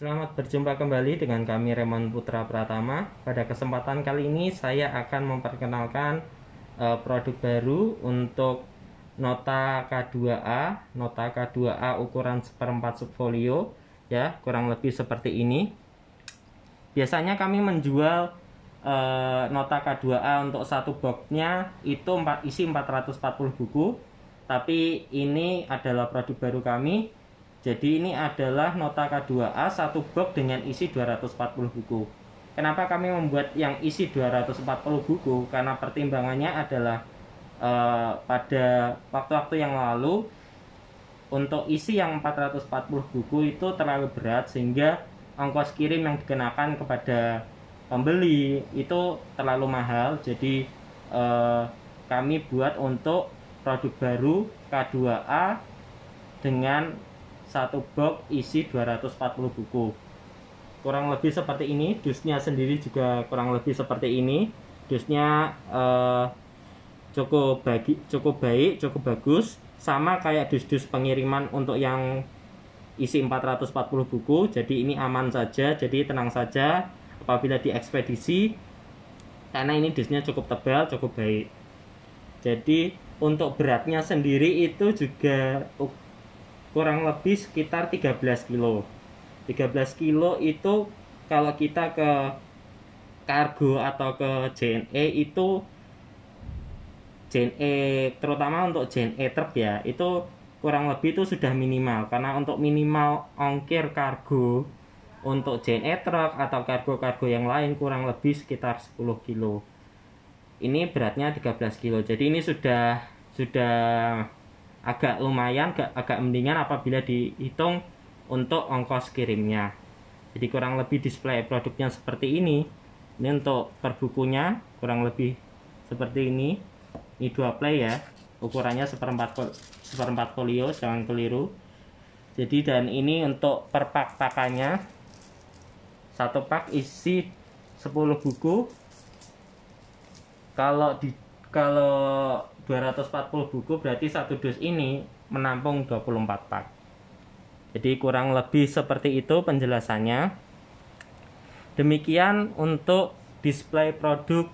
Selamat berjumpa kembali dengan kami Raymond Putra Pratama. Pada kesempatan kali ini saya akan memperkenalkan uh, produk baru untuk nota K2A, nota K2A ukuran seperempat subfolio ya, kurang lebih seperti ini. Biasanya kami menjual uh, nota K2A untuk satu boxnya itu 4, isi 440 buku. Tapi ini adalah produk baru kami jadi ini adalah nota K2A satu box dengan isi 240 buku. Kenapa kami membuat yang isi 240 buku? Karena pertimbangannya adalah eh, pada waktu-waktu yang lalu untuk isi yang 440 buku itu terlalu berat sehingga ongkos kirim yang dikenakan kepada pembeli itu terlalu mahal. Jadi eh, kami buat untuk produk baru K2A dengan satu box isi 240 buku kurang lebih seperti ini dusnya sendiri juga kurang lebih seperti ini dusnya eh, cukup bagi cukup baik cukup bagus sama kayak dus-dus pengiriman untuk yang isi 440 buku jadi ini aman saja jadi tenang saja apabila diekspedisi karena ini dusnya cukup tebal cukup baik jadi untuk beratnya sendiri itu juga kurang lebih sekitar 13 kilo 13 kilo itu kalau kita ke kargo atau ke JNE itu JNE terutama untuk JNE truk ya itu kurang lebih itu sudah minimal karena untuk minimal ongkir kargo untuk JNE truk atau kargo-kargo yang lain kurang lebih sekitar 10 kilo ini beratnya 13 kilo jadi ini sudah sudah agak lumayan agak, agak mendingan apabila dihitung untuk ongkos kirimnya jadi kurang lebih display produknya seperti ini ini untuk perbukunya kurang lebih seperti ini ini dua play ya ukurannya seperempat seperempat folio jangan keliru jadi dan ini untuk per pakannya satu pak isi 10 buku kalau di kalau 240 buku berarti satu dus ini menampung 24 pak jadi kurang lebih seperti itu penjelasannya demikian untuk display produk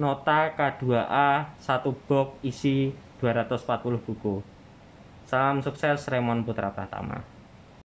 nota K2A satu box isi 240 buku salam sukses Raymond Putra Pratama